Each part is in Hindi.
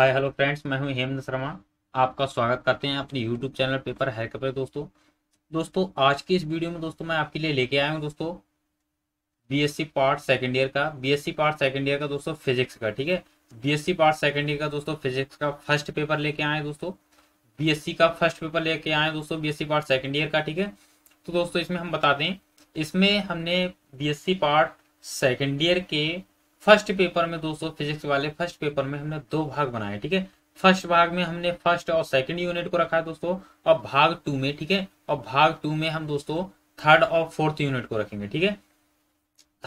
हाय हेलो फ्रेंड्स मैं हूं हेमंत शर्मा आपका स्वागत करते हैं अपने यूट्यूब चैनल पेपर हैक पर दोस्तों दोस्तों आज की इस वीडियो में दोस्तों मैं आपके लिए लेके आया हूं दोस्तों बीएससी पार्ट सेकंड ईयर का बीएससी पार्ट सेकंड ईयर का दोस्तों फिजिक्स का ठीक है बीएससी पार्ट सेकंड ईयर का दोस्तों फिजिक्स का फर्स्ट पेपर लेके आए दोस्तों बी का फर्स्ट पेपर लेके आए दोस्तों बी पार्ट सेकेंड ईयर का ठीक है तो दोस्तों इसमें हम बता दें इसमें हमने बी पार्ट सेकेंड ईयर के फर्स्ट पेपर में दोस्तों फिजिक्स वाले फर्स्ट पेपर में हमने दो भाग बनाए ठीक है फर्स्ट भाग में हमने फर्स्ट और सेकंड यूनिट को रखा है दोस्तों और भाग टू में ठीक है और भाग टू में हम दोस्तों थर्ड और फोर्थ यूनिट को रखेंगे ठीक है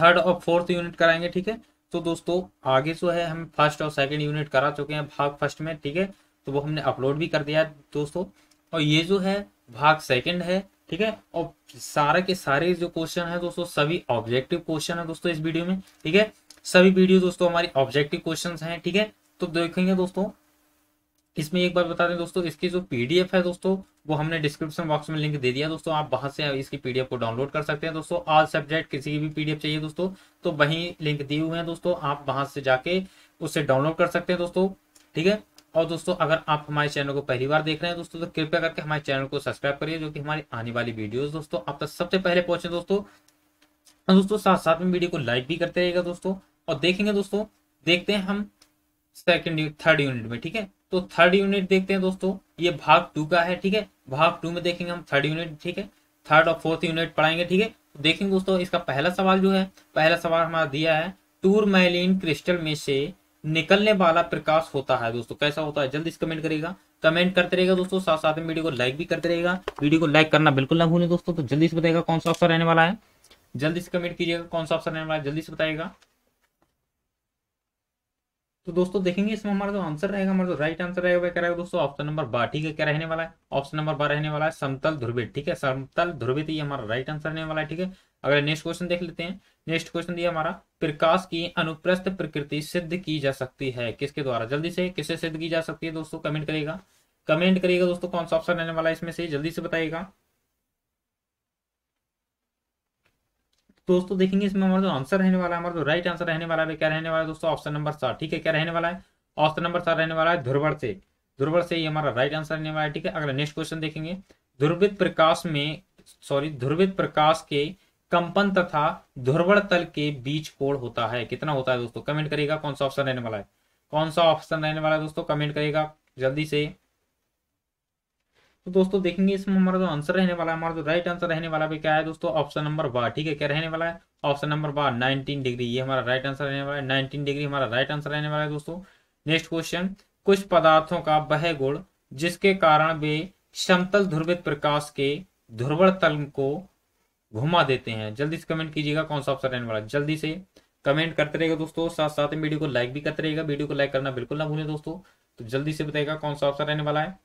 थर्ड और फोर्थ यूनिट कराएंगे ठीक है तो दोस्तों आगे जो है हम फर्स्ट और सेकंड यूनिट करा चुके हैं भाग फर्स्ट में ठीक है तो वो हमने अपलोड भी कर दिया दोस्तों और ये जो है भाग सेकेंड है ठीक है और सारे के सारे जो क्वेश्चन है दोस्तों सभी ऑब्जेक्टिव क्वेश्चन है दोस्तों इस वीडियो में ठीक है सभी वीडियो दोस्तों हमारी ऑब्जेक्टिव क्वेश्चन है ठीक है तो देखेंगे दोस्तों इसमें एक बार बता दें दोस्तों इसकी जो पीडीएफ है दोस्तों वो हमने डिस्क्रिप्शन बॉक्स में लिंक दे दिया दोस्तों आप वहां से इसकी पीडीएफ को डाउनलोड कर सकते हैं दोस्तों आज सब्जेक्ट किसी की भी पीडीएफ चाहिए दोस्तों तो वहीं लिंक दिए हुए हैं दोस्तों आप वहां से जाके उससे डाउनलोड कर सकते हैं दोस्तों ठीक है और दोस्तों अगर आप हमारे चैनल को पहली बार देख रहे हैं दोस्तों तो कृपया करके हमारे चैनल को सब्सक्राइब करिए जो कि हमारी आने वाली वीडियो दोस्तों आप तक सबसे पहले पहुंचे दोस्तों दोस्तों साथ साथ में वीडियो को लाइक भी करते रहेगा दोस्तों और देखेंगे दोस्तों देखते हैं हम सेकेंड थर्ड यूनिट में ठीक है तो थर्ड यूनिट देखते हैं दोस्तों ये भाग टू का है ठीक है भाग टू में देखेंगे हम थर्ड यूनिट ठीक है थर्ड और फोर्थ यूनिट पढ़ाएंगे ठीक है तो देखेंगे दोस्तों इसका पहला सवाल जो है पहला सवाल हमारा दिया है टूर मैलिन क्रिस्टल में से निकलने वाला प्रकाश होता है दोस्तों कैसा होता है जल्दी कमेंट करेगा कमेंट करते रहेगा दोस्तों साथ साथ में वीडियो को लाइक भी करते रहेगा वीडियो को लाइक करना बिल्कुल ना भूलें दोस्तों तो जल्दी से बताएगा कौन सा ऑप्शन रहने वाला है जल्दी से कमेंट कीजिएगा कौन सा ऑप्शन रहने वाला है जल्दी से बताएगा तो दोस्तों देखेंगे इसमें हमारा जो आंसर रहेगा हमारा जो राइट आंसर रहेगा वह क्या रहेगा दोस्तों ऑप्शन नंबर बार ठीक है क्या रहने वाला है ऑप्शन नंबर बार रहने वाला है समतल ध्रुवित ठीक है समतल ध्रुवित ये हमारा राइट आंसर रहने वाला है ठीक है अगले नेक्स्ट क्वेश्चन देख लेते हैं नेक्स्ट क्वेश्चन दिया हमारा प्रकाश की अनुप्रस्थ प्रकृति सिद्ध की जा सकती है किसके द्वारा जल्दी से किससे सिद्ध की जा सकती है दोस्तों कमेंट करेगा कमेंट करिएगा दोस्तों कौन सा ऑप्शन रहने वाला है इसमें से जल्दी से बताइएगा तो दोस्तों देखेंगे इसमें हमारा जो आंसर रहने वाला है हमारा जो राइट आंसर रहने वाला है क्या रहने वाला है दोस्तों ऑप्शन नंबर सात ठीक है क्या रहने वाला है ऑप्शन नंबर सात रहने वाला है ध्रुवड़ से ध्रुवड़ से ये हमारा राइट आंसर रहने वाला है ठीक है अगला नेक्स्ट क्वेश्चन देखेंगे ध्रुवित प्रकाश में सॉरी ध्रुवित प्रकाश के कंपन तथा ध्रुवड़ तल के बीच कोण होता है कितना होता है दोस्तों कमेंट करेगा कौन सा ऑप्शन रहने वाला है कौन सा ऑप्शन रहने वाला है दोस्तों कमेंट करेगा जल्दी से तो दोस्तों देखेंगे इसमें हमारा जो आंसर रहने वाला है हमारा जो राइट आंसर रहने वाला भी क्या है दोस्तों ऑप्शन नंबर बार ठीक है क्या रहने वाला है ऑप्शन नंबर बार नाइनटीन डिग्री ये हमारा राइट आंसर रहने वाला है नाइनटीन डिग्री हमारा राइट आंसर रहने वाला है दोस्तों नेक्स्ट क्वेश्चन कुछ पदार्थों का वह गुण जिसके कारण वे समतल ध्रुवित प्रकाश के ध्रुवण तल को घुमा देते हैं जल्दी से कमेंट कीजिएगा कौन सा ऑप्शन रहने वाला है जल्दी से कमेंट करते रहेगा दोस्तों साथ साथ में वीडियो को लाइक भी करते रहेगा वीडियो को लाइक करना बिल्कुल ना भूलें दोस्तों तो जल्दी से बताएगा कौन सा ऑप्शन रहने वाला है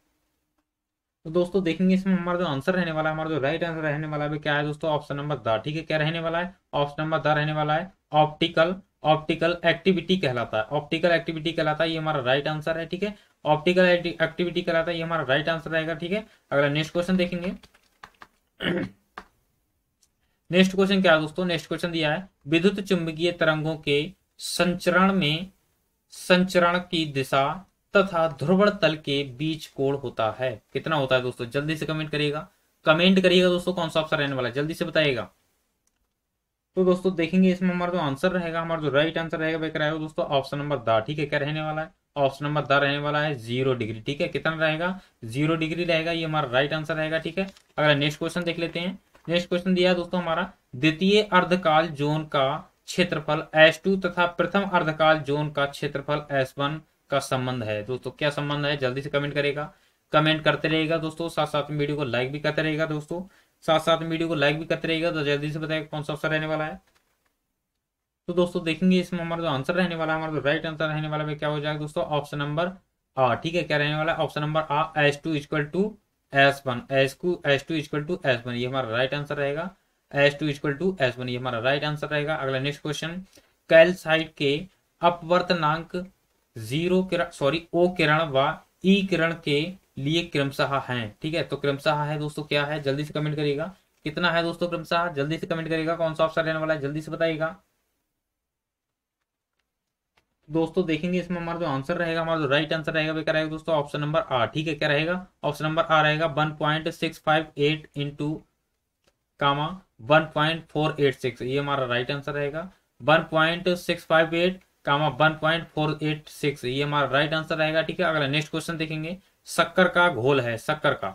तो दोस्तों देखेंगे इसमें हमारा जो आंसर रहने वाला है हमारा जो राइट आंसर रहने वाला है क्या है दोस्तों ऑप्शन नंबर द ठीक है क्या रहने वाला है ऑप्शन नंबर द रहने वाला है ऑप्टिकल ऑप्टिकल एक्टिविटी कहलाता है ऑप्टिकल एक्टिविटी कहलाता है ये हमारा राइट आंसर है ठीक है ऑप्टिकल एक्टिविटी कहलाता है ये हमारा राइट आंसर रहेगा ठीक है अगला नेक्स्ट क्वेश्चन देखेंगे नेक्स्ट क्वेश्चन क्या है दोस्तों नेक्स्ट क्वेश्चन दिया है विद्युत चुंबकीय तरंगों के संचरण में संचरण की दिशा तथा ध्रुवण तल के बीच कोण होता है कितना होता है दोस्तों जल्दी से कमेंट करिएगा कमेंट करिएगा दोस्तों कौन सा ऑप्शन रहने वाला है जल्दी से बताइएगा तो दोस्तों देखेंगे इसमें हमारा जो आंसर रहेगा हमारा जो राइट आंसर रहेगा वह कराएगा दोस्तों ऑप्शन नंबर दा ठीक है क्या रहने वाला है ऑप्शन नंबर दा रहने वाला है जीरो डिग्री ठीक है कितना रहेगा जीरो डिग्री रहेगा ये हमारा राइट आंसर रहेगा ठीक है अगला नेक्स्ट क्वेश्चन देख लेते हैं नेक्स्ट क्वेश्चन दिया है दोस्तों हमारा द्वितीय अर्धकाल जोन का क्षेत्रफल एस तथा प्रथम अर्धकाल जोन का क्षेत्रफल एस का संबंध है दोस्तों क्या संबंध है जल्दी से कमेंट करेगा कमेंट करते रहेगा दोस्तों साथ साथ में वीडियो को लाइक भी करते रहेगा दोस्तों साथ साथ में वीडियो को लाइक भी करते रहेगा तो जल्दी से बताएगा कौन सा ऑप्शन रहने वाला है तो दोस्तों देखेंगे इसमें हमारा जो आंसर रहने वाला है हमारा जो राइट आंसर रहने वाला है क्या हो जाएगा दोस्तों ऑप्शन नंबर आ ठीक है क्या रहने वाला है ऑप्शन नंबर आ S two equal to S one S two S two equal to S one ये हमारा राइट आंसर रहेगा S two equal to S one ये हमारा राइट आंसर रहेगा अगला नेक्स्ट क्वेश्चन कैल्साइट के अपवर्तनांक जीरो किरण सॉरी ओ किरण व ई किरण के लिए क्रमशाह है ठीक है तो क्रमशाह है दोस्तों क्या है जल्दी से कमेंट करिएगा कितना है दोस्तों क्रमशाह जल्दी से कमेंट करेगा कौन सा ऑप्शन रहने वाला है जल्दी से बताइएगा दोस्तों देखेंगे इसमें हमारा जो आंसर रहेगा हमारा जो राइट आंसर रहेगा वो क्या रहेगा दोस्तों ऑप्शन नंबर आर ठीक है क्या रहेगा ऑप्शन नंबर आ रहेगा one point six five eight into comma one point four eight six ये हमारा राइट आंसर रहेगा one point six five eight comma one point four eight six ये हमारा राइट आंसर रहेगा ठीक है अगला नेक्स्ट क्वेश्चन देखेंगे शक्कर का घोल है शक्कर का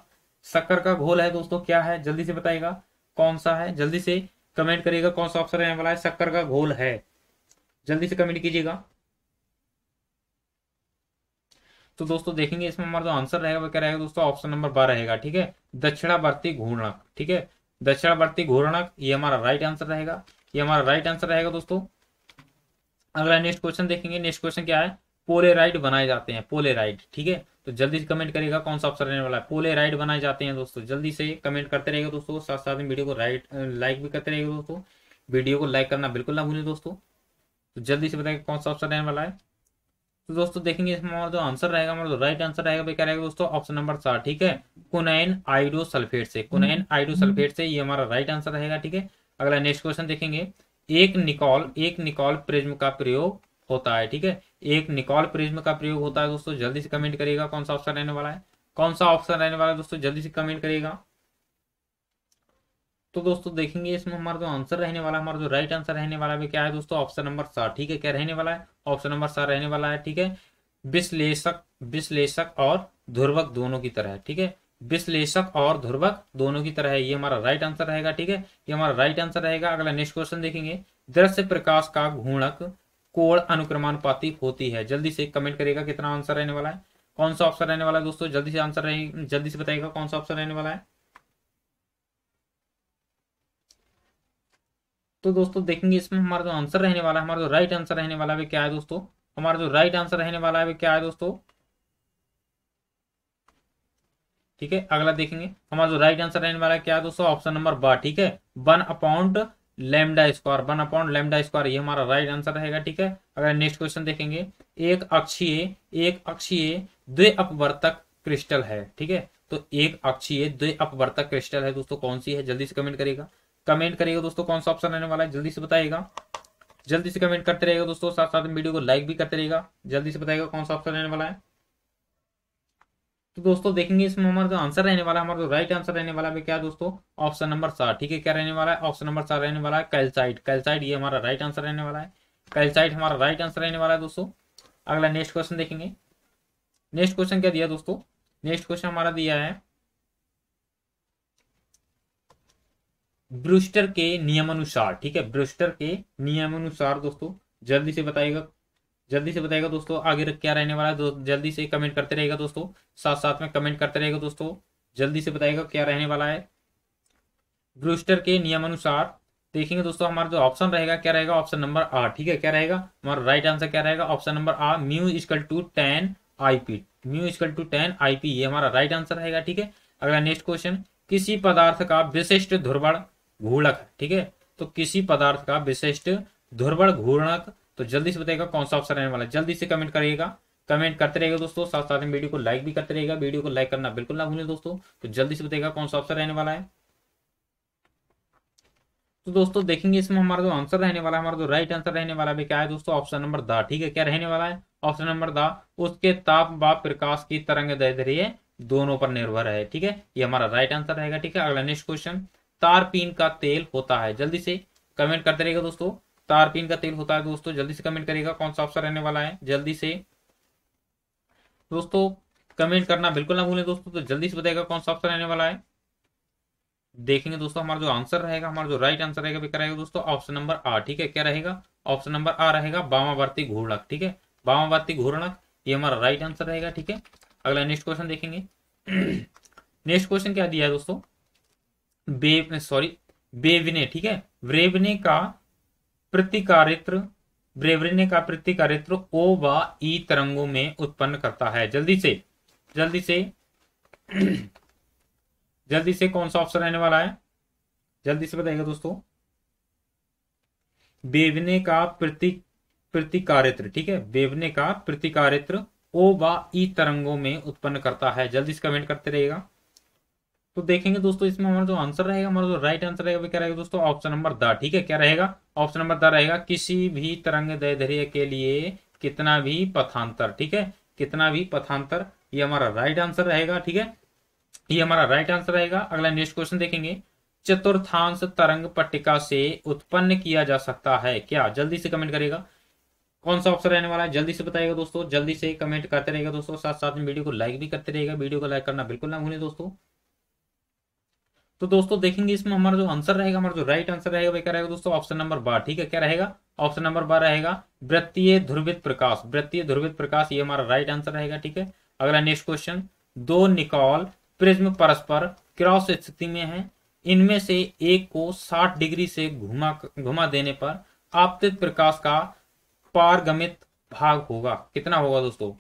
शक्कर का घोल है दोस्तों क्या है जल्दी से बताएगा कौन सा है जल्दी से कमेंट करिएगा कौन सा ऑप्शन रहने वाला है शक्कर का घोल है जल्दी से कमेंट कीजिएगा तो दोस्तों देखेंगे इसमें हमारा जो आंसर रहेगा वो क्या रहेगा दोस्तों ऑप्शन नंबर बारह रहेगा ठीक है दक्षिणावर्ती घूर्णक ठीक है दक्षिणावर्ती घूर्णक ये हमारा राइट आंसर रहेगा ये हमारा राइट आंसर रहेगा दोस्तों अगला नेक्स्ट क्वेश्चन देखेंगे नेक्स्ट क्वेश्चन क्या है पोलेराइड बनाए जाते हैं पोलेराइड ठीक है तो जल्दी से कमेंट करेगा कौन सा ऑप्शन रहने वाला है पोलेराइड बनाए जाते हैं दोस्तों जल्दी से कमेंट करते रहेगा दोस्तों साथ साथ में वीडियो को राइट लाइक भी करते रहेगा दोस्तों वीडियो को लाइक करना बिल्कुल ना भूलें दोस्तों तो जल्दी से बताएगा कौन सा ऑप्शन रहने वाला है तो दोस्तों देखेंगे इसमें हमारा जो आंसर रहेगा हमारा जो राइट आंसर रहेगा भाई क्या रहेगा दोस्तों ऑप्शन नंबर चार ठीक है कुनैन आइडो सल्फेट से कुनैन आइडो सल्फेट से ये हमारा राइट आंसर रहेगा ठीक है अगला नेक्स्ट क्वेश्चन देखेंगे एक निकॉल एक निकॉल प्रिज्म का प्रयोग होता है ठीक है एक निकॉल प्रिज्म का प्रयोग होता है दोस्तों जल्दी से कमेंट करिएगा कौन सा ऑप्शन रहने वाला है कौन सा ऑप्शन रहने वाला है दोस्तों जल्दी से कमेंट करिएगा तो दोस्तों देखेंगे इसमें हमारा जो आंसर रहने वाला हमारा जो राइट आंसर रहने वाला है क्या है दोस्तों ऑप्शन नंबर सात ठीक है क्या रहने वाला है ऑप्शन नंबर सात रहने वाला है ठीक है विश्लेषक विश्लेषक और ध्रुवक दोनों की तरह ठीक है विश्लेषक और ध्रुवक दोनों की तरह है ये हमारा राइट आंसर रहेगा ठीक है ये हमारा राइट आंसर रहेगा अगला नेक्स्ट क्वेश्चन देखेंगे दृश्य प्रकाश का घूणक कोण अनुक्रमानुपाती होती है जल्दी से कमेंट करेगा कितना आंसर रहने वाला है कौन सा ऑप्शन रहने वाला है दोस्तों जल्दी से आंसर रहे जल्दी से बताइएगा कौन सा ऑप्शन रहने वाला है तो दोस्तों देखेंगे इसमें हमारा जो आंसर रहने वाला है हमारा जो राइट आंसर रहने वाला है क्या है दोस्तों हमारा जो राइट आंसर रहने वाला है क्या है दोस्तों ठीक है अगला देखेंगे हमारा जो राइट आंसर रहने वाला क्या है दोस्तों ऑप्शन नंबर ब ठीक है one upon lambda square one upon lambda square ये हमारा राइट आंसर रहेगा ठीक है अगर नेक्स्ट क्वेश्चन देखेंगे एक अक्षीय एक अक्षीय द्वि अपवर्तक क्रिस्टल है ठीक है तो एक अक्षीय द्वि अपवर्तक क्रिस्टल है दोस्तों कौन सी है जल्दी से कमेंट करेगा कमेंट करेगा दोस्तों कौन सा ऑप्शन रहने वाला है जल्दी से बताएगा जल्दी से कमेंट करते रहेगा दोस्तों साथ साथ वीडियो को लाइक भी करते रहेगा जल्दी से बताएगा कौन सा ऑप्शन रहने वाला है तो दोस्तों देखेंगे इसमें हमारा जो आंसर रहने वाला हमारा जो राइट आंसर रहने वाला है क्या दोस्तों ऑप्शन नंबर सात ठीक है क्या रहने वाला है ऑप्शन नंबर सात रहने वाला है कैल्साइट कैल्साइट ये हमारा राइट आंसर रहने वाला है कैल्साइट हमारा राइट आंसर रहने वाला है दोस्तों अगला नेक्स्ट क्वेश्चन देखेंगे नेक्स्ट क्वेश्चन क्या दिया दोस्तों नेक्स्ट क्वेश्चन हमारा दिया है ब्रूस्टर के नियमानुसार ठीक है ब्रूस्टर के नियमानुसार दोस्तों जल्दी से बताइएगा जल्दी से बताएगा दोस्तों आगे क्या रहने वाला है जल्दी से कमेंट करते रहेगा दोस्तों साथ साथ में कमेंट करते रहेगा दोस्तों जल्दी से बताएगा क्या रहने वाला है ब्रूस्टर के नियमानुसार देखेंगे दोस्तों हमारा जो ऑप्शन रहेगा क्या रहेगा ऑप्शन नंबर आ ठीक है क्या रहेगा हमारा राइट आंसर क्या रहेगा option number A mu equal to ten IP mu equal to ten IP ये हमारा राइट आंसर रहेगा ठीक है अगला नेक्स्ट क्वेश्चन किसी पदार्थ का विशिष्ट ध्रुवण घूर्णक ठीक है तो किसी पदार्थ का विशिष्ट ध्रुवण घूर्णक तो जल्दी से बताइएगा कौन सा ऑप्शन रहने वाला जल्दी से कमेंट करिएगा कमेंट करते रहेगा दोस्तों साथ साथ में वीडियो को लाइक भी करते रहेगा वीडियो को लाइक करना बिल्कुल ना भूलें दोस्तों तो जल्दी से बताइएगा कौन सा ऑप्शन रहने वाला है तो दोस्तों देखेंगे इसमें हमारा जो आंसर रहने वाला है हमारा जो राइट आंसर रहने वाला है क्या है दोस्तों ऑप्शन नंबर द ठीक है क्या रहने वाला है ऑप्शन नंबर द उसके ताप व प्रकाश की तरंग दैर्ध्य दोनों पर निर्भर है ठीक है ये हमारा राइट आंसर रहेगा ठीक है अगला नेक्स्ट क्वेश्चन तारपीन का तेल होता है जल्दी से कमेंट करते रहेगा दोस्तों तारपीन का तेल होता है दोस्तों जल्दी से कमेंट करेगा कौन सा ऑप्शन रहने वाला है जल्दी से दोस्तों कमेंट करना बिल्कुल ना भूलें दोस्तों तो जल्दी से बताएगा कौन सा ऑप्शन रहने वाला है देखेंगे दोस्तों हमारा जो आंसर रहेगा हमारा जो राइट आंसर रहेगा भी करेगा दोस्तों ऑप्शन नंबर आ ठीक है क्या रहेगा ऑप्शन नंबर आ रहेगा बामावर्ती घूर्णक ठीक है बामावर्ती घूर्णक ये हमारा राइट आंसर रहेगा ठीक है अगला नेक्स्ट क्वेश्चन देखेंगे नेक्स्ट क्वेश्चन क्या दिया है दोस्तों बेब सॉरी बेबने ठीक है वेवने का प्रतिकारित्र ब्रेवरिने का प्रतिकारित्र ओ व ई तरंगों में उत्पन्न करता है जल्दी से जल्दी से जल्दी से कौन सा ऑप्शन रहने वाला है जल्दी से बताइएगा दोस्तों बेवने का प्रति प्रतिकारित्र ठीक है बेवने का प्रतिकारित्र ओ व ई तरंगों में उत्पन्न करता है जल्दी से कमेंट करते रहेगा तो देखेंगे दोस्तों इसमें हमारा जो आंसर रहेगा हमारा जो राइट आंसर रहेगा वो क्या रहेगा दोस्तों ऑप्शन नंबर द ठीक है क्या रहेगा ऑप्शन नंबर द रहेगा किसी भी तरंग दैधर्य के लिए कितना भी पथांतर ठीक है कितना भी पथांतर ये हमारा राइट आंसर रहेगा ठीक है ये हमारा राइट आंसर रहेगा अगला नेक्स्ट क्वेश्चन देखेंगे चतुर्थांश तरंग पट्टिका से उत्पन्न किया जा सकता है क्या जल्दी से कमेंट करेगा कौन सा ऑप्शन रहने वाला है जल्दी से बताएगा दोस्तों जल्दी से कमेंट करते रहेगा दोस्तों साथ साथ में वीडियो को लाइक भी करते रहेगा वीडियो को लाइक करना बिल्कुल ना भूलें दोस्तों तो दोस्तों देखेंगे इसमें हमारा जो आंसर रहेगा हमारा जो राइट आंसर रहेगा वह क्या रहेगा दोस्तों ऑप्शन नंबर बार ठीक है क्या रहेगा ऑप्शन नंबर बार रहेगा वृत्तीय ध्रुवित प्रकाश वृत्तीय ध्रुवित प्रकाश ये हमारा राइट आंसर रहेगा ठीक है अगला नेक्स्ट क्वेश्चन दो निकॉल प्रिज्म परस्पर क्रॉस स्थिति में है इनमें से एक को साठ डिग्री से घुमा घुमा देने पर आपतित प्रकाश का पारगमित भाग होगा कितना होगा दोस्तों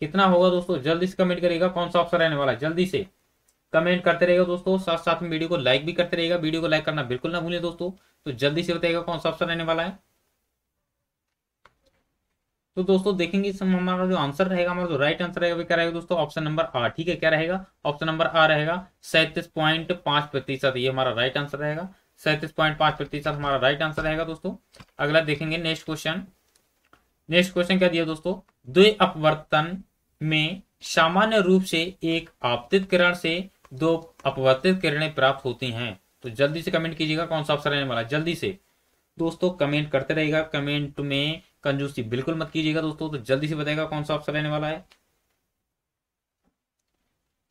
कितना होगा दोस्तों जल्दी से कमेंट करेगा कौन सा ऑप्शन रहने वाला है जल्दी से कमेंट करते रहेगा दोस्तों साथ साथ में वीडियो को लाइक भी करते रहेगा वीडियो को लाइक करना बिल्कुल ना भूलें दोस्तों तो जल्दी से बताएगा कौन सा ऑप्शन रहने वाला है तो दोस्तों देखेंगे इसमें हमारा जो आंसर रहेगा हमारा जो राइट आंसर रहेगा क्या रहेगा दोस्तों ऑप्शन नंबर आर ठीक है क्या रहेगा ऑप्शन नंबर आ रहेगा सैंतीस पॉइंट पांच प्रतिशत ये हमारा राइट आंसर रहेगा सैंतीस पॉइंट पांच प्रतिशत हमारा राइट आंसर रहेगा दोस्तों अगला देखेंगे नेक्स्ट क्वेश्चन नेक्स्ट क्वेश्चन क्या दिया दोस्तों द्वि अपवर्तन में सामान्य रूप से एक आपतित किरण से दो अपवर्तित किरणें प्राप्त होती हैं तो जल्दी से कमेंट कीजिएगा कौन सा ऑप्शन रहने वाला जल्दी से दोस्तों कमेंट करते रहेगा कमेंट में कंजूसी बिल्कुल मत कीजिएगा दोस्तों तो जल्दी से बताएगा कौन सा ऑप्शन रहने वाला है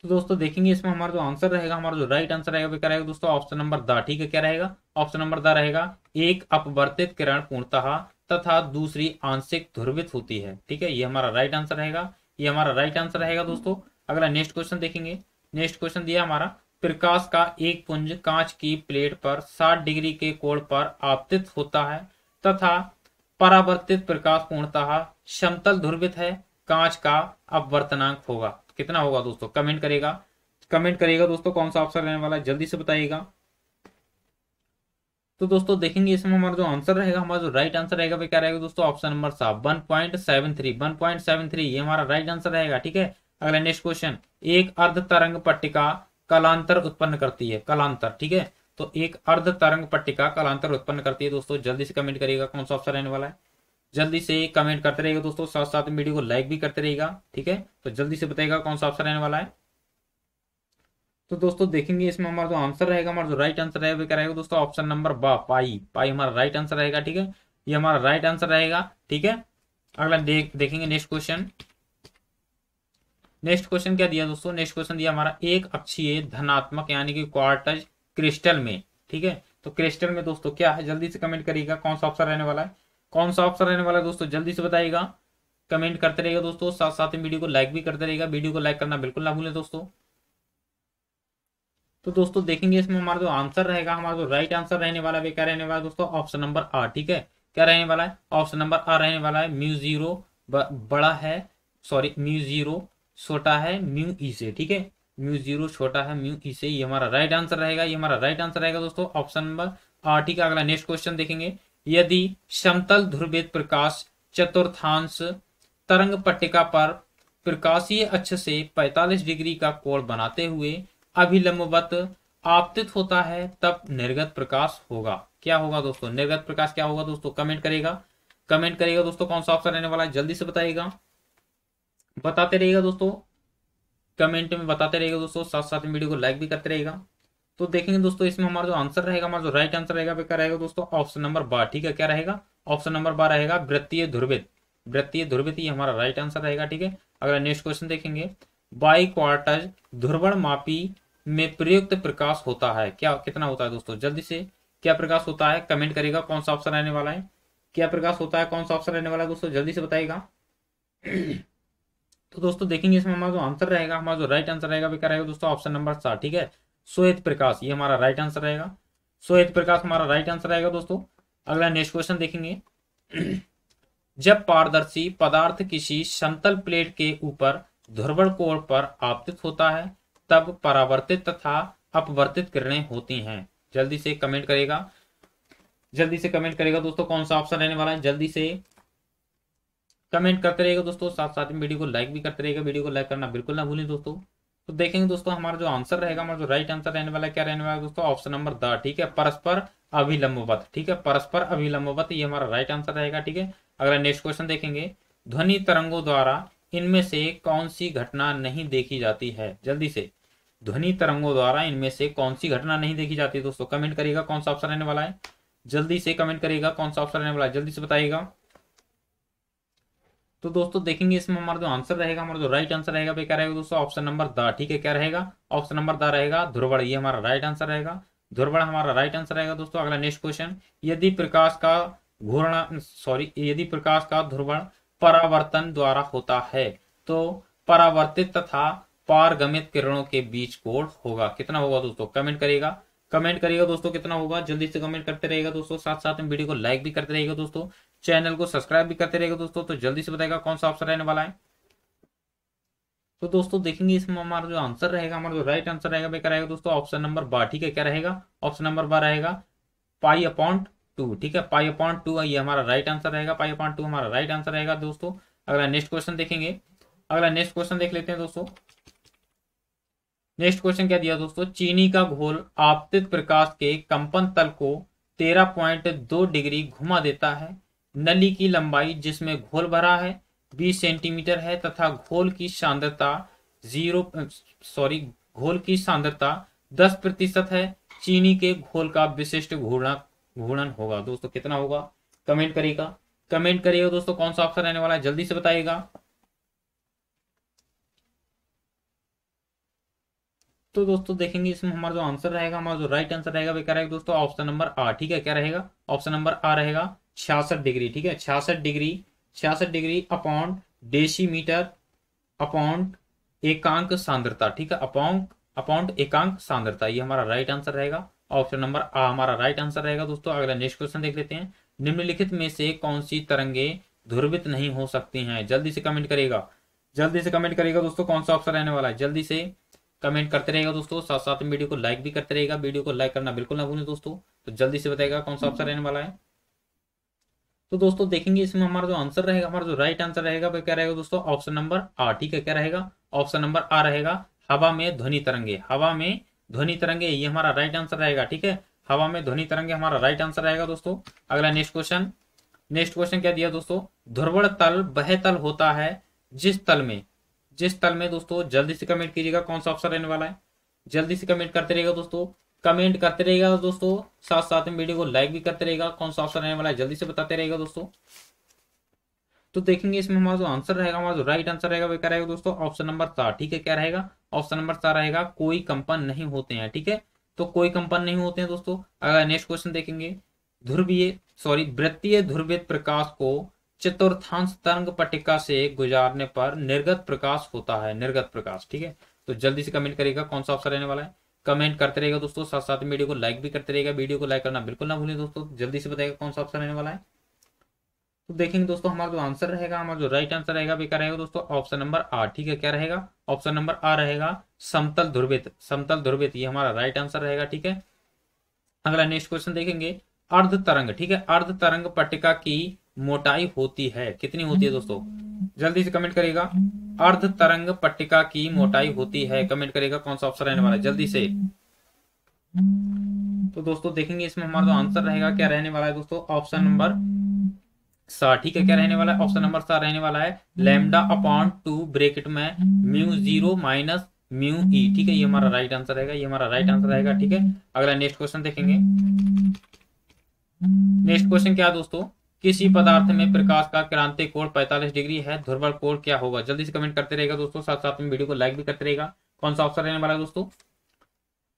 तो दोस्तों देखेंगे इसमें हमारा जो आंसर रहेगा हमारा जो राइट आंसर रहेगा वो क्या रहेगा दोस्तों ऑप्शन नंबर द ठीक है क्या रहेगा ऑप्शन नंबर द रहेगा एक अपवर्तित किरण पूर्णतः तथा दूसरी आंशिक ध्रुवित होती है ठीक है ये हमारा राइट आंसर रहेगा ये हमारा राइट आंसर रहेगा दोस्तों अगला नेक्स्ट क्वेश्चन देखेंगे नेक्स्ट क्वेश्चन दिया हमारा प्रकाश का एक पुंज कांच की प्लेट पर 60 डिग्री के कोण पर आपतित होता है तथा परावर्तित प्रकाश पूर्णतः समतल ध्रुवित है कांच का अपवर्तनांक होगा कितना होगा दोस्तों कमेंट करेगा कमेंट करेगा दोस्तों कौन सा ऑप्शन रहने वाला है जल्दी से बताइएगा तो दोस्तों देखेंगे इसमें हमारा जो आंसर रहेगा हमारा जो राइट आंसर रहेगा वो क्या रहेगा दोस्तों ऑप्शन नंबर सात one point seven three one point seven three ये हमारा राइट आंसर रहेगा ठीक है अगला नेक्स्ट क्वेश्चन एक अर्ध तरंग पट्टिका कलांतर उत्पन्न करती है कलांतर ठीक है तो एक अर्ध तरंग पट्टिका कलांतर उत्पन्न करती है दोस्तों जल्दी से कमेंट करिएगा कौन सा ऑप्शन रहने वाला है जल्दी से कमेंट करते रहिएगा दोस्तों साथ साथ वीडियो को लाइक भी करते रहिएगा ठीक है तो जल्दी से बताइएगा कौन सा ऑप्शन रहने वाला है तो दोस्तों देखेंगे इसमें हमारा जो आंसर रहेगा हमारा जो राइट आंसर रहेगा क्या रहेगा दोस्तों ऑप्शन नंबर बा पाई पाई हमारा राइट आंसर रहेगा ठीक है ये हमारा राइट आंसर रहेगा ठीक है अगला देखेंगे नेक्स्ट क्वेश्चन नेक्स्ट क्वेश्चन क्या दिया दोस्तों नेक्स्ट क्वेश्चन दिया हमारा एक अक्षीय धनात्मक यानी कि क्वार्टज क्रिस्टल में ठीक है तो क्रिस्टल में दोस्तों क्या है जल्दी से कमेंट करिएगा कौन सा ऑप्शन रहने वाला है कौन सा ऑप्शन रहने वाला है दोस्तों जल्दी से बताइएगा कमेंट करते रहेगा दोस्तों साथ साथ में वीडियो को लाइक भी करते रहेगा वीडियो को लाइक करना बिल्कुल ना भूलें दोस्तों तो दोस्तों देखेंगे इसमें हमारा जो आंसर रहेगा हमारा जो राइट आंसर रहने वाला है क्या रहने वाला है दोस्तों ऑप्शन नंबर आर ठीक है क्या रहने वाला है ऑप्शन नंबर आर रहने वाला है म्यू जीरो बड़ा है सॉरी म्यू जीरो छोटा है म्यू ई से ठीक है म्यू जीरो छोटा है म्यू ई से ये हमारा राइट आंसर रहेगा ये हमारा राइट आंसर रहेगा दोस्तों ऑप्शन नंबर आठ ठीक है अगला नेक्स्ट क्वेश्चन देखेंगे यदि समतल ध्रुवेद प्रकाश चतुर्थांश तरंग पट्टिका पर प्रकाशीय अक्ष से 45 डिग्री का कोण बनाते हुए अभिलंबवत आपतित होता है तब निर्गत प्रकाश होगा क्या होगा दोस्तों निर्गत प्रकाश क्या होगा दोस्तों कमेंट करेगा कमेंट करेगा दोस्तों कौन सा ऑप्शन रहने वाला है जल्दी से बताएगा बताते रहेगा दोस्तों कमेंट में बताते रहेगा दोस्तों साथ साथ में वीडियो को लाइक भी करते रहेगा तो देखेंगे दोस्तों इसमें हमारा जो आंसर रहेगा हमारा जो राइट आंसर रहेगा वे क्या रहेगा दोस्तों ऑप्शन नंबर बार ठीक है क्या रहेगा ऑप्शन नंबर बार रहेगा वृत्तीय ध्रुवित वृत्तीय ध्रुवित ये हमारा राइट आंसर रहेगा ठीक है अगला नेक्स्ट क्वेश्चन देखेंगे बाई क्वार्टज ध्रुवण मापी में प्रयुक्त प्रकाश होता है क्या कितना होता है दोस्तों जल्दी से क्या प्रकाश होता है कमेंट करेगा कौन सा ऑप्शन रहने वाला है क्या प्रकाश होता है कौन सा ऑप्शन रहने वाला है दोस्तों जल्दी से बताएगा तो दोस्तों देखेंगे इसमें हमारा जो आंसर रहेगा हमारा जो राइट आंसर रहेगा वे क्या रहेगा दोस्तों ऑप्शन नंबर सात ठीक है श्वेत प्रकाश ये हमारा राइट आंसर रहेगा श्वेत प्रकाश हमारा राइट आंसर रहेगा दोस्तों अगला नेक्स्ट क्वेश्चन देखेंगे जब पारदर्शी पदार्थ किसी समतल प्लेट के ऊपर ध्रुवण कोण पर आपतित होता है तब परावर्तित तथा अपवर्तित किरणें होती हैं जल्दी से कमेंट करेगा जल्दी से कमेंट करेगा दोस्तों कौन सा ऑप्शन रहने वाला है जल्दी से कमेंट करते रहेगा दोस्तों साथ साथ में वीडियो को लाइक भी करते रहेगा वीडियो को लाइक करना बिल्कुल ना भूलें दोस्तों तो देखेंगे दोस्तों हमारा जो आंसर रहेगा हमारा जो राइट आंसर रहने वाला क्या रहने वाला दोस्तों ऑप्शन नंबर द ठीक है परस्पर अभिलंबवत ठीक है परस्पर अभिलंबवत ये हमारा राइट आंसर रहेगा ठीक है अगला नेक्स्ट क्वेश्चन देखेंगे ध्वनि तरंगों द्वारा इनमें से कौन सी घटना नहीं देखी जाती है जल्दी से ध्वनि तरंगों द्वारा इनमें से कौन सी घटना नहीं देखी जाती दोस्तों कमेंट करिएगा कौन सा ऑप्शन रहने वाला है जल्दी से कमेंट करिएगा कौन सा ऑप्शन रहने वाला है जल्दी से बताइएगा तो दोस्तों देखेंगे इसमें हमारा जो आंसर रहेगा हमारा जो राइट आंसर रहेगा क्या रहेगा दोस्तों ऑप्शन नंबर द ठीक है क्या रहेगा ऑप्शन नंबर द रहेगा ध्रुवड़ ये हमारा राइट आंसर रहेगा ध्रुवड़ हमारा राइट आंसर रहेगा दोस्तों अगला नेक्स्ट क्वेश्चन यदि प्रकाश का घूर्णा सॉरी यदि प्रकाश का ध्रुवण परावर्तन द्वारा होता है तो परावर्तित तथा पारगमित किरणों के बीच कोण होगा कितना होगा दोस्तों कमेंट करेगा कमेंट करिएगा दोस्तों कितना होगा जल्दी से कमेंट करते रहेगा दोस्तों साथ साथ में वीडियो को लाइक भी करते रहेगा दोस्तों चैनल को सब्सक्राइब भी करते रहेगा दोस्तों तो जल्दी से बताएगा कौन सा ऑप्शन रहने वाला है तो दोस्तों देखेंगे इसमें हमारा जो आंसर रहेगा हमारा जो राइट आंसर रहेगा बेकार रहेगा दोस्तों ऑप्शन नंबर बार ठीक है क्या रहेगा ऑप्शन नंबर बार रहेगा पाई अपॉइंट टू ठीक है पाई अपॉइंट टू ये हमारा राइट आंसर रहेगा पाई अपॉइंट टू हमारा राइट आंसर रहेगा दोस्तों अगला नेक्स्ट क्वेश्चन देखेंगे अगला नेक्स्ट क्वेश्चन देख लेते हैं दोस्तों नेक्स्ट क्वेश्चन क्या दिया दोस्तों चीनी का घोल आपतित प्रकाश के कंपन तल को तेरह पॉइंट दो डिग्री घुमा देता है नली की लंबाई जिसमें घोल भरा है 20 सेंटीमीटर है तथा घोल की सांद्रता जीरो सॉरी घोल की सांद्रता 10 प्रतिशत है चीनी के घोल का विशिष्ट घूर्णा घूर्णन होगा दोस्तों कितना होगा कमेंट करेगा कमेंट करिएगा दोस्तों कौन सा ऑप्शन रहने वाला है जल्दी से बताइएगा तो दोस्तों देखेंगे इसमें हमारा जो आंसर रहेगा हमारा जो राइट आंसर रहेगा वे क्या रहेगा दोस्तों ऑप्शन नंबर आ ठीक है क्या रहेगा ऑप्शन नंबर आ रहेगा छियासठ डिग्री ठीक है छियासठ डिग्री छियासठ डिग्री अपॉन डेसीमीटर अपॉन एकांक सांद्रता ठीक है अपॉन अपॉन एकांक सांद्रता ये हमारा राइट आंसर रहेगा ऑप्शन नंबर आ हमारा राइट आंसर रहेगा दोस्तों अगला नेक्स्ट क्वेश्चन देख लेते हैं निम्नलिखित में से कौन सी तरंगे ध्रुवित नहीं हो सकती हैं जल्दी से कमेंट करेगा जल्दी से कमेंट करेगा दोस्तों कौन सा ऑप्शन रहने वाला है जल्दी से कमेंट करते रहेगा दोस्तों साथ साथ में वीडियो को लाइक भी करते रहेगा वीडियो को लाइक करना बिल्कुल ना भूलें दोस्तों तो जल्दी से बताएगा कौन सा ऑप्शन हम्म। रहने वाला है तो दोस्तों देखेंगे इसमें हमारा जो आंसर रहेगा हमारा जो राइट आंसर रहेगा वह क्या रहेगा दोस्तों ऑप्शन नंबर आ ठीक है क्या रहेगा ऑप्शन नंबर आ रहेगा हवा में ध्वनि तरंगे हवा में ध्वनि तरंगे ये हमारा राइट आंसर रहेगा ठीक है हवा में ध्वनि तरंगे हमारा राइट आंसर रहेगा दोस्तों अगला नेक्स्ट क्वेश्चन नेक्स्ट क्वेश्चन क्या दिया दोस्तों ध्रुवण तल वह तल होता है जिस तल में जिस तल में दोस्तों जल्दी से कमेंट कीजिएगा कौन सा ऑप्शन रहने वाला है जल्दी से कमेंट करते रहेगा दोस्तों कमेंट करते रहेगा तो दोस्तों साथ साथ में वीडियो को लाइक भी करते रहेगा कौन सा ऑप्शन रहने वाला है जल्दी से बताते रहेगा दोस्तों तो देखेंगे इसमें हमारा जो आंसर रहेगा हमारा जो राइट आंसर रहेगा वो क्या रहेगा दोस्तों ऑप्शन नंबर चार ठीक है क्या रहेगा ऑप्शन नंबर चार रहेगा कोई कंपन नहीं होते हैं ठीक है तो कोई कंपन नहीं होते हैं दोस्तों अगर नेक्स्ट क्वेश्चन देखेंगे ध्रुवीय सॉरी वृत्तीय ध्रुवीय प्रकाश को चतुर्थांश तरंग पटिका से गुजारने पर निर्गत प्रकाश होता है निर्गत प्रकाश ठीक है तो जल्दी से कमेंट करेगा कौन सा ऑप्शन रहने वाला है कमेंट करते रहेगा दोस्तों साथ साथ वीडियो को लाइक भी करते रहेगा वीडियो को लाइक करना बिल्कुल ना भूलें दोस्तों जल्दी से बताएगा कौन सा ऑप्शन रहने वाला है तो देखेंगे दोस्तों हमारा जो आंसर रहेगा हमारा जो राइट आंसर रहेगा बेकार रहेगा दोस्तों ऑप्शन नंबर आ ठीक है क्या रहेगा ऑप्शन नंबर आ रहेगा समतल ध्रुवित समतल ध्रुवित ये हमारा राइट आंसर रहेगा ठीक है अगला नेक्स्ट क्वेश्चन देखेंगे अर्ध तरंग ठीक है अर्ध तरंग पट्टिका की मोटाई होती है कितनी होती है दोस्तों जल्दी से कमेंट करेगा अर्ध तरंग पट्टिका की मोटाई होती है कमेंट करेगा कौन सा ऑप्शन रहने वाला है जल्दी से तो दोस्तों देखेंगे इसमें हमारा जो आंसर रहेगा क्या रहने वाला है दोस्तों ऑप्शन नंबर सा ठीक है क्या रहने वाला है ऑप्शन नंबर सा रहने वाला है लेमडा अपॉन टू ब्रेकेट में mu zero minus mu E ठीक है ये हमारा राइट आंसर रहेगा ये हमारा राइट आंसर रहेगा ठीक है अगला नेक्स्ट क्वेश्चन देखेंगे नेक्स्ट क्वेश्चन क्या दोस्तों किसी पदार्थ में प्रकाश का क्रांति कोण 45 डिग्री है ध्रुवण कोण क्या होगा जल्दी से कमेंट करते रहेगा दोस्तों साथ साथ में वीडियो को लाइक भी करते रहेगा कौन सा ऑप्शन रहने वाला है दोस्तों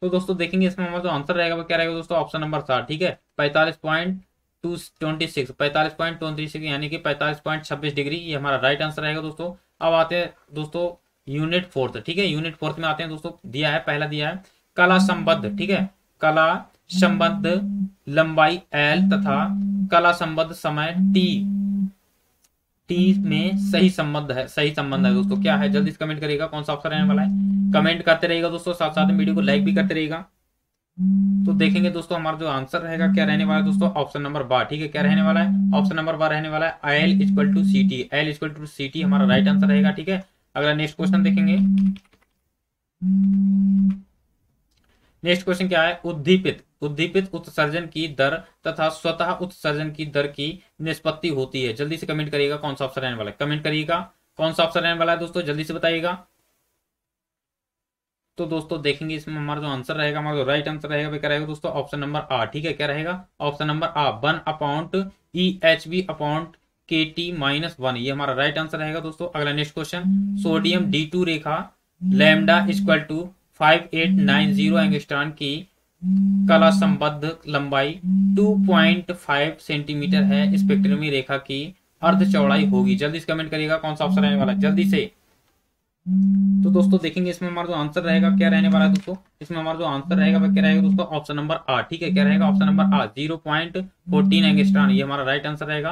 तो दोस्तों देखेंगे इसमें हमारा जो आंसर रहेगा वो क्या रहेगा दोस्तों ऑप्शन नंबर सात ठीक है पैंतालीस पॉइंट टू ट्वेंटी सिक्स पैंतालीस पॉइंट ट्वेंटी सिक्स यानी कि पैंतालीस पॉइंट छब्बीस डिग्री ये हमारा राइट आंसर रहेगा दोस्तों अब आते हैं दोस्तों यूनिट फोर्थ ठीक है यूनिट फोर्थ में आते हैं दोस्तों दिया है पहला दिया है कला संबद्ध ठीक है कला संबद्ध लंबाई एल तथा कला संबद्ध समय टी टी में सही संबंध है सही संबंध है दोस्तों क्या है जल्दी से कमेंट करेगा कौन सा ऑप्शन रहने वाला है कमेंट करते रहेगा दोस्तों साथ साथ वीडियो को लाइक भी करते रहेगा तो देखेंगे दोस्तों हमारा जो आंसर रहेगा क्या रहने वाला है दोस्तों ऑप्शन नंबर बार ठीक है क्या रहने वाला है ऑप्शन नंबर बार रहने वाला है L equal to C T L equal to C T हमारा राइट आंसर रहेगा ठीक है अगला नेक्स्ट क्वेश्चन देखेंगे नेक्स्ट क्वेश्चन क्या है उद्दीपित उद्दीपित उत्सर्जन की दर तथा स्वतः उत्सर्जन की दर की निष्पत्ति होती है जल्दी से कमेंट करिएगा कौन सा ऑप्शन रहने वाला है कमेंट करिएगा कौन सा ऑप्शन रहने वाला है दोस्तों जल्दी से बताइएगा तो दोस्तों देखेंगे इसमें हमारा जो आंसर रहेगा हमारा जो राइट आंसर रहेगा वह क्या रहेगा दोस्तों ऑप्शन नंबर आ ठीक है क्या रहेगा ऑप्शन नंबर आ one upon E H B upon K T minus one ये हमारा राइट आंसर रहेगा दोस्तों अगला next question sodium D two रेखा लेमडा इक्वल टू 5890 एंगस्ट्रॉन की कला संबद्ध लंबाई 2.5 सेंटीमीटर है स्पेक्ट्रमी रेखा की अर्ध चौड़ाई होगी जल्दी से कमेंट करिएगा कौन सा ऑप्शन रहने वाला जल्दी से तो दोस्तों देखेंगे इसमें हमारा जो आंसर रहेगा क्या रहने वाला है दोस्तों इसमें हमारा जो आंसर रहेगा क्या रहेगा दोस्तों ऑप्शन नंबर आ ठीक है क्या रहेगा ऑप्शन नंबर आ जीरो पॉइंट फोर्टीन एंगस्ट्रॉन ये हमारा राइट आंसर रहेगा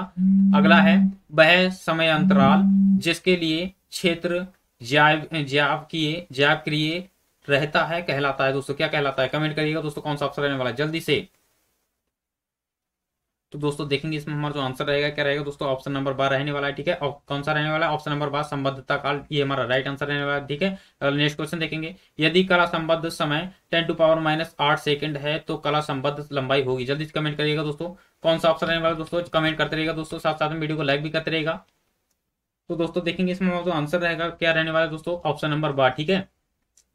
अगला है वह समय अंतराल जिसके लिए क्षेत्र जैव जैव किए जैव क्रिए रहता है कहलाता है दोस्तों क्या कहलाता है कमेंट करिएगा दोस्तों कौन सा ऑप्शन रहने वाला है जल्दी से तो दोस्तों देखेंगे इसमें हमारा जो आंसर रहेगा क्या रहेगा दोस्तों ऑप्शन नंबर बार रहने वाला है ठीक है कौन सा रहने वाला है ऑप्शन नंबर बार संबद्धता काल ये हमारा राइट आंसर रहने वाला है ठीक है नेक्स्ट क्वेश्चन देखेंगे यदि कला संबद्ध समय टेन टू पावर माइनस आठ सेकंड है तो कला संबद्ध लंबाई होगी जल्दी कमेंट करिएगा दोस्तों कौन सा ऑप्शन रहने वाला दोस्तों कमेंट करते रहेगा दोस्तों साथ साथ में वीडियो को लाइक भी करते रहेगा तो दोस्तों देखेंगे इसमें हमारा जो आंसर रहेगा क्या रहने वाला है दोस्तों ऑप्शन नंबर बार ठीक है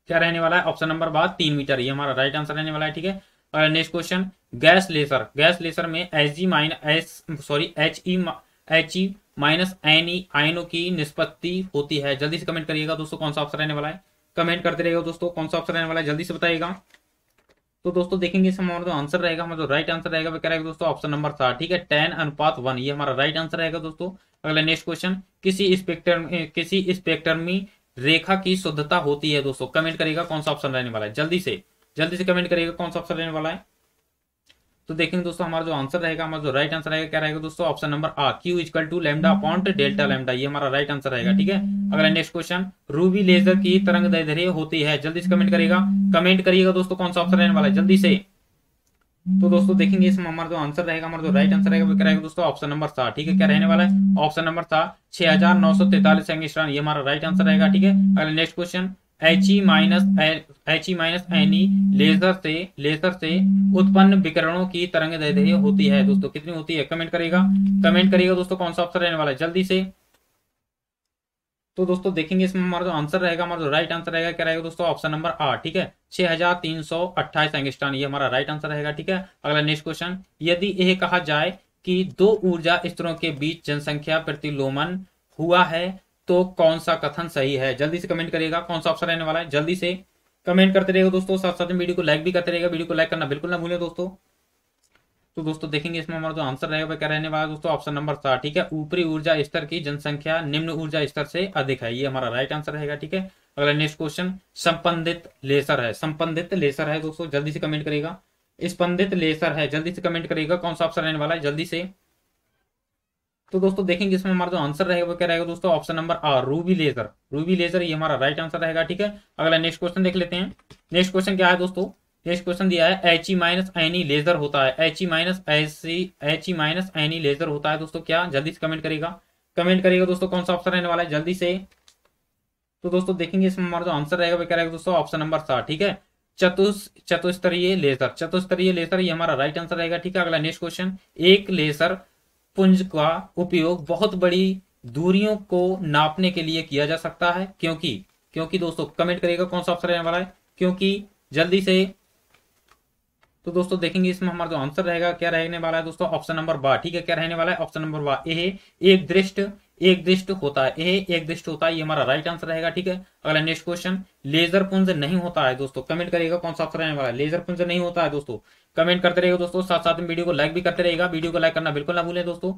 क्या रहने वाला है ऑप्शन नंबर बाद तीन मीटर ये हमारा राइट आंसर रहने वाला है ठीक है और next question gas laser gas laser में H G minus sorry H E H E minus N E आइनो की निष्पत्ति होती है जल्दी से कमेंट करिएगा दोस्तों कौन सा ऑप्शन रहने वाला है कमेंट करते रहेगा दोस्तों कौन सा ऑप्शन रहने वाला है जल्दी से बताइएगा तो दोस्तों देखेंगे इसमें हमारा जो आंसर रहेगा हमारा जो राइट आंसर रहेगा वो क्या रहेगा दोस्तों ऑप्शन नंबर सात ठीक है टेन अनुपात वन ये हमारा राइट आंसर रहेगा दोस्तों अगला नेक्स्ट क्वेश्चन किसी स्पेक्टर किसी में रेखा की शुद्धता होती है दोस्तों कमेंट करेगा कौन सा ऑप्शन रहने वाला है जल्दी से जल्दी से कमेंट करेगा कौन सा ऑप्शन रहने वाला है तो देखेंगे दोस्तों हमारा जो आंसर रहेगा हमारा जो राइट आंसर रहेगा क्या रहेगा दोस्तों option number A Q is equal to lambda upon delta lambda ये हमारा राइट आंसर रहेगा ठीक है अगला नेक्स्ट क्वेश्चन रूबी लेजर की तरंग दैर्घ्य होती है जल्दी से कमेंट करेगा कमेंट करिएगा दोस्तों कौन सा ऑप्शन रहने वाला है जल्दी से तो दोस्तों देखेंगे इसमें हमारा जो आंसर रहेगा हमारा जो राइट आंसर रहेगा वो क्या रहेगा दोस्तों ऑप्शन नंबर सात ठीक है क्या रहने वाला है ऑप्शन नंबर सा छह हजार नौ सौ तैतालीस एंगस्ट्रॉन ये हमारा राइट आंसर रहेगा ठीक है अगला next question H E minus H E minus N E laser से लेजर से उत्पन्न विकरणों की तरंग होती है दोस्तों कितनी होती है कमेंट करेगा कमेंट करेगा दोस्तों कौन सा ऑप्शन रहने वाला है जल्दी से तो दोस्तों देखेंगे इसमें हमारा जो आंसर रहेगा हमारा जो राइट आंसर रहेगा क्या रहेगा दोस्तों ऑप्शन नंबर आठ ठीक है छह हजार तीन सौ अट्ठाईस एंगस्टान ये हमारा राइट आंसर रहेगा ठीक है अगला नेक्स्ट क्वेश्चन यदि यह कहा जाए कि दो ऊर्जा स्तरों के बीच जनसंख्या प्रतिलोमन हुआ है तो कौन सा कथन सही है जल्दी से कमेंट करिएगा कौन सा ऑप्शन रहने वाला है जल्दी से कमेंट करते रहेगा दोस्तों साथ साथ में वीडियो को लाइक भी करते रहेगा वीडियो को लाइक करना बिल्कुल ना भूलें दोस्तों तो दोस्तों देखेंगे इसमें हमारा जो आंसर रहेगा वह क्या रहने वाला दोस्तों ऑप्शन नंबर सात ठीक है ऊपरी ऊर्जा स्तर की जनसंख्या निम्न ऊर्जा स्तर से अधिक है ये हमारा राइट आंसर रहेगा ठीक है अगला नेक्स्ट क्वेश्चन संबंधित लेसर है संबंधित लेसर है दोस्तों जल्दी से कमेंट करेगा स्पंदित लेसर है जल्दी से कमेंट करेगा कौन सा ऑप्शन रहने वाला है जल्दी से तो दोस्तों देखेंगे इसमें हमारा जो आंसर रहेगा वो क्या रहेगा दोस्तों ऑप्शन नंबर आर रूबी लेजर रूबी लेजर ये हमारा राइट आंसर रहेगा ठीक है अगला नेक्स्ट क्वेश्चन देख लेते हैं नेक्स्ट क्वेश्चन क्या है दोस्तों नेक्स्ट क्वेश्चन दिया है H E minus N E laser होता है H E minus S C H E minus N E laser होता है दोस्तों क्या जल्दी से कमेंट करेगा कमेंट करेगा दोस्तों कौन सा ऑप्शन रहने वाला है जल्दी से तो दोस्तों देखेंगे इसमें हमारा जो आंसर रहेगा वह क्या रहेगा दोस्तों ऑप्शन नंबर सात ठीक है चतुष चतुस्तरीय लेजर चतुस्तरीय लेजर ये हमारा राइट आंसर रहेगा ठीक है अगला नेक्स्ट क्वेश्चन एक लेजर पुंज का उपयोग बहुत बड़ी दूरियों को नापने के लिए किया जा सकता है क्योंकि क्योंकि दोस्तों कमेंट करेगा कौन सा ऑप्शन रहने वाला है क्योंकि जल्दी से तो दोस्तों देखेंगे इसमें हमारा जो आंसर रहेगा क्या रहने वाला है दोस्तों ऑप्शन नंबर बा ठीक है क्या रहने वाला है ऑप्शन नंबर बा ए एक दृष्ट एक दृष्ट होता है ए एक दृष्ट होता है ये हमारा राइट आंसर रहेगा ठीक है अगला नेक्स्ट क्वेश्चन लेजर पुंज नहीं होता है दोस्तों कमेंट करेगा कौन सा ऑप्शन रहने वाला है लेजर पुंज नहीं होता है दोस्तों कमेंट करते रहेगा दोस्तों साथ साथ में वीडियो को लाइक भी करते रहेगा वीडियो को लाइक करना बिल्कुल ना भूलें दोस्तों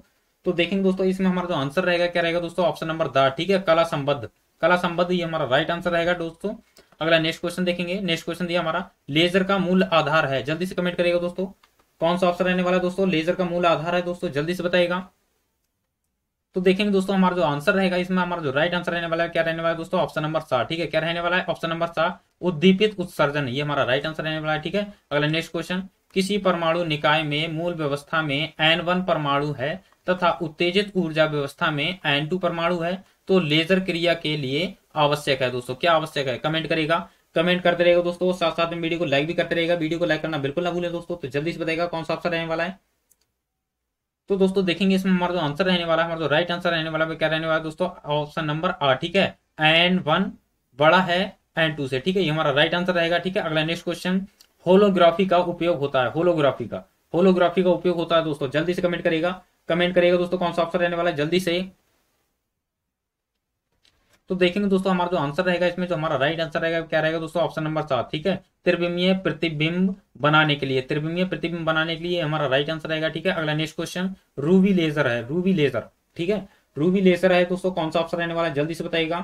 तो देखेंगे दोस्तों इसमें हमारा जो आंसर रहेगा क्या रहेगा दोस्तों ऑप्शन नंबर द ठीक है कला संबद्ध कला संबद्ध ये हमारा राइट आंसर रहेगा दोस्तों अगला नेक्स्ट क्वेश्चन देखेंगे नेक्स्ट क्वेश्चन दिया हमारा लेजर का मूल आधार है जल्दी से कमेंट करेगा दोस्तों कौन सा ऑप्शन रहने वाला है दोस्तों लेजर का मूल आधार है दोस्तों जल्दी से बताएगा तो देखेंगे दोस्तों हमारा जो आंसर रहेगा इसमें हमारा जो राइट आंसर रहने वाला है क्या रहने वाला है दोस्तों ऑप्शन नंबर सा ठीक है क्या रहने वाला है ऑप्शन नंबर सा उद्दीपित उत्सर्जन ये हमारा राइट आंसर रहने वाला है ठीक है अगला नेक्स्ट क्वेश्चन किसी परमाणु निकाय में मूल व्यवस्था में एन परमाणु है तथा उत्तेजित ऊर्जा व्यवस्था में एन परमाणु है तो लेजर क्रिया के लिए आवश्यक है दोस्तों क्या आवश्यक है कमेंट करेगा कमेंट करते रहेगा दोस्तों साथ साथ में वीडियो को लाइक भी करते रहेगा वीडियो को लाइक करना बिल्कुल ना भूलें दोस्तों तो जल्दी से बताएगा कौन सा ऑप्शन रहने वाला है तो दोस्तों देखेंगे इसमें हमारा जो आंसर रहने वाला है हमारा जो राइट आंसर रहने वाला है क्या रहने वाला है दोस्तों ऑप्शन नंबर आ ठीक है एन वन बड़ा है एन टू से ठीक है ये हमारा राइट आंसर रहेगा ठीक है अगला नेक्स्ट क्वेश्चन होलोग्राफी का उपयोग होता है होलोग्राफी का होलोग्राफी का उपयोग होता है दोस्तों जल्दी से कमेंट करेगा कमेंट करेगा दोस्तों कौन सा ऑप्शन रहने वाला है जल्दी से तो देखेंगे दोस्तों हमारा जो आंसर रहेगा इसमें जो हमारा राइट आंसर रहेगा क्या रहेगा दोस्तों ऑप्शन नंबर सात ठीक है त्रिविमीय प्रतिबिंब बनाने के लिए त्रिविमीय प्रतिबिंब बनाने के लिए हमारा राइट आंसर रहेगा ठीक है अगला नेक्स्ट क्वेश्चन रूबी लेजर है रूबी लेजर ठीक है रूबी लेजर है दोस्तों कौन सा ऑप्शन रहने वाला है जल्दी से बताइएगा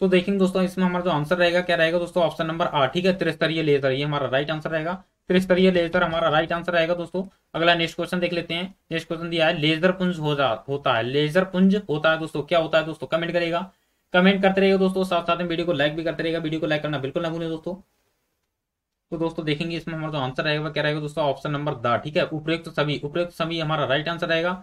तो देखेंगे दोस्तों इसमें हमारा जो आंसर रहेगा क्या रहेगा दोस्तों ऑप्शन नंबर आठ ठीक है त्रिस्तरीय लेजर ये हमारा राइट आंसर रहेगा फिर इस पर यह लेजर हमारा राइट आंसर आएगा दोस्तों अगला नेक्स्ट क्वेश्चन देख लेते हैं नेक्स्ट क्वेश्चन दिया है लेजर पुंज हो जा होता है लेजर पुंज होता है दोस्तों क्या होता है दोस्तों कमेंट करेगा कमेंट करते रहेगा दोस्तों साथ साथ में वीडियो को लाइक भी करते रहेगा वीडियो को लाइक करना बिल्कुल ना भूलिए दोस्तों तो दोस्तों देखेंगे इसमें हमारा जो आंसर आएगा क्या रहेगा दोस्तों ऑप्शन नंबर द ठीक है उपयुक्त सभी उपयुक्त सभी हमारा राइट आंसर रहेगा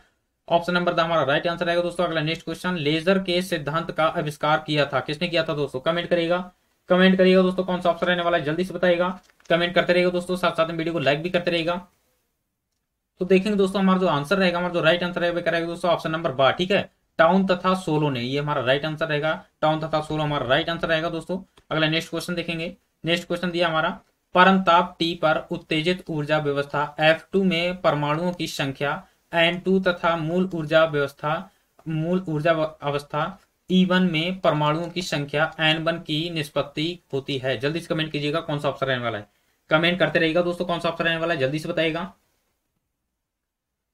ऑप्शन नंबर द हमारा राइट आंसर आएगा दोस्तों अगला नेक्स्ट क्वेश्चन लेजर के सिद्धांत का आविष्कार किया था किसने किया था दोस्तों कमेंट करेगा कमेंट करिएगा दोस्तों कौन सा ऑप्शन रहने वाला है जल्दी से बताएगा कमेंट करते रहेगा दोस्तों साथ साथ में वीडियो को लाइक भी करते रहेगा तो देखेंगे दोस्तों हमारा जो आंसर रहेगा हमारा जो राइट आंसर रहेगा दोस्तों ऑप्शन नंबर बार ठीक है टाउन तथा सोलो ने ये हमारा राइट आंसर रहेगा टाउन तथा सोलो हमारा राइट आंसर रहेगा दोस्तों अगला नेक्स्ट क्वेश्चन देखेंगे नेक्स्ट क्वेश्चन दिया हमारा परम ताप टी पर उत्तेजित ऊर्जा व्यवस्था एफ टू में परमाणुओं की संख्या एन टू तथा मूल ऊर्जा व्यवस्था मूल ऊर्जा अवस्था ई e वन में परमाणुओं की संख्या एन वन की निष्पत्ति होती है जल्दी से कमेंट कीजिएगा कौन सा ऑप्शन रहने वाला है कमेंट करते रहेगा दोस्तों कौन सा ऑप्शन रहने वाला है जल्दी से बताएगा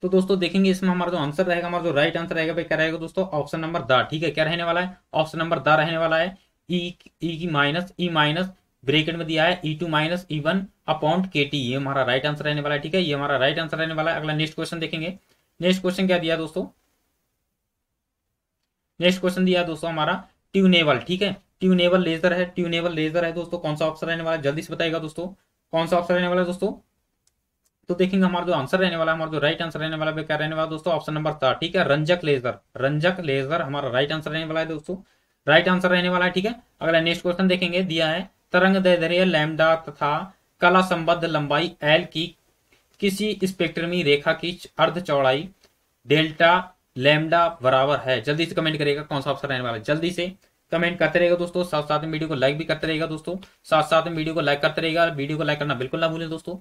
तो दोस्तों देखेंगे इसमें हमारा जो आंसर रहेगा हमारा जो राइट आंसर रहेगा भाई क्या रहेगा दोस्तों ऑप्शन नंबर द ठीक है क्या रहने वाला है ऑप्शन नंबर द रहने वाला है ई e, ई e की माइनस ई माइनस ब्रेकेट में दिया है E two minus E one upon K T ये हमारा राइट आंसर रहने वाला है ठीक है ये हमारा राइट आंसर रहने वाला है अगला नेक्स्ट क्वेश्चन देखेंगे नेक्स्ट क्वेश्चन क्या दिया दोस्तों नेक्स्ट क्वेश्चन दिया दोस्तों हमारा ट्यूनेबल ठीक है ट्यूनेबल लेजर है ट्यूनेबल लेजर है दोस्तों कौन सा ऑप्शन रहने वाला है जल्दी से बताएगा दोस्तों कौन सा ऑप्शन रहने वाला है दोस्तों तो देखेंगे हमारा जो आंसर रहने वाला हमारा जो राइट आंसर रहने वाला क्या रहने वाला दोस्तों ऑप्शन नंबर था ठीक है रंजक लेजर रंजक लेजर हमारा राइट आंसर रहने वाला है दोस्तों राइट आंसर रहने वाला है ठीक है अगला नेक्स्ट क्वेश्चन देखेंगे दिया है तरंग दैर्घ्य लैमडा तथा कला संबद्ध लंबाई एल की किसी स्पेक्ट्रमी रेखा की अर्ध चौड़ाई डेल्टा लैमडा बराबर है जल्दी से कमेंट करेगा कौन सा ऑप्शन रहने वाला है जल्दी से कमेंट करते रहेगा दोस्तों साथ साथ में वीडियो को लाइक भी करते रहेगा दोस्तों साथ साथ में वीडियो को लाइक करते रहेगा वीडियो को लाइक करना बिल्कुल ना भूलें दोस्तों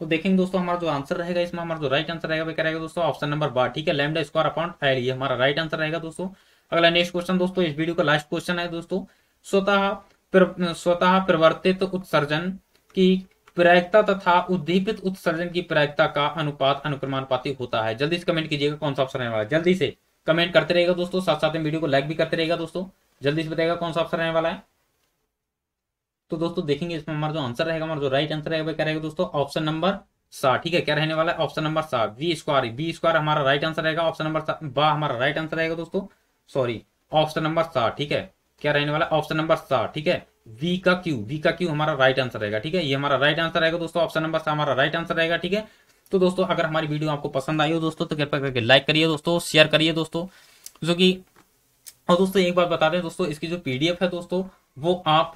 तो देखेंगे दोस्तों हमारा जो आंसर रहेगा इसमें हमारा जो राइट आंसर रहेगा वह करेगा दोस्तों ऑप्शन नंबर बार ठीक है लैमडा स्क्वायर अपॉन फाइव ये हमारा राइट आंसर रहेगा दोस्तों अगला नेक्स्ट क्वेश्चन दोस्तों इस वीडियो का लास्ट क्वेश्चन है दोस्तों स्वतः स्वतः प्रवर्तित उत्सर्जन की प्रायिकता तथा उद्दीपित उत्सर्जन की प्रायिकता का अनुपात अनुक्रमानुपाती होता है जल्दी से कमेंट कीजिएगा कौन सा ऑप्शन है हमारा जल्दी से कमेंट करते रहेगा दोस्तों साथ साथ में वीडियो को लाइक भी करते रहेगा दोस्तों जल्दी से बताएगा कौन सा ऑप्शन रहने वाला है तो दोस्तों देखेंगे इसमें हमारा जो आंसर रहेगा हमारा जो राइट आंसर रहेगा क्या रहेगा दोस्तों ऑप्शन नंबर सात ठीक है क्या रहने वाला है ऑप्शन नंबर सात बी स्क्वायर बी स्क्वायर हमारा राइट आंसर रहेगा ऑप्शन नंबर बा हमारा राइट आंसर रहेगा दोस्तों सॉरी ऑप्शन नंबर सात ठीक है क्या रहने वाला है ऑप्शन नंबर सात ठीक है वी का क्यू वी का क्यू हमारा राइट आंसर रहेगा ठीक है ये हमारा राइट आंसर रहेगा दोस्तों ऑप्शन नंबर सात हमारा राइट आंसर रहेगा ठीक है तो दोस्तों अगर हमारी वीडियो आपको पसंद आई हो दोस्तों तो कृपया करके लाइक करिए दोस्तों शेयर करिए दोस्तों जो कि और दोस्तों एक बार बता दें दोस्तों इसकी जो पीडीएफ है दोस्तों वो आप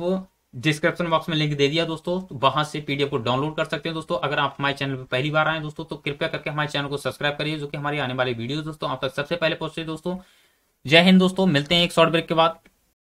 डिस्क्रिप्शन बॉक्स में लिंक दे दिया दोस्तों तो वहां से पीडीएफ को डाउनलोड कर सकते हैं दोस्तों अगर आप हमारे चैनल पर पहली बार आए दोस्तों तो कृपया करके हमारे चैनल को सब्सक्राइब करिए जो कि हमारी आने वाली वीडियो दोस्तों आप तक सबसे पहले पहुंचे दोस्तों जय हिंद दोस्तों मिलते हैं एक शॉर्ट ब्रेक के बाद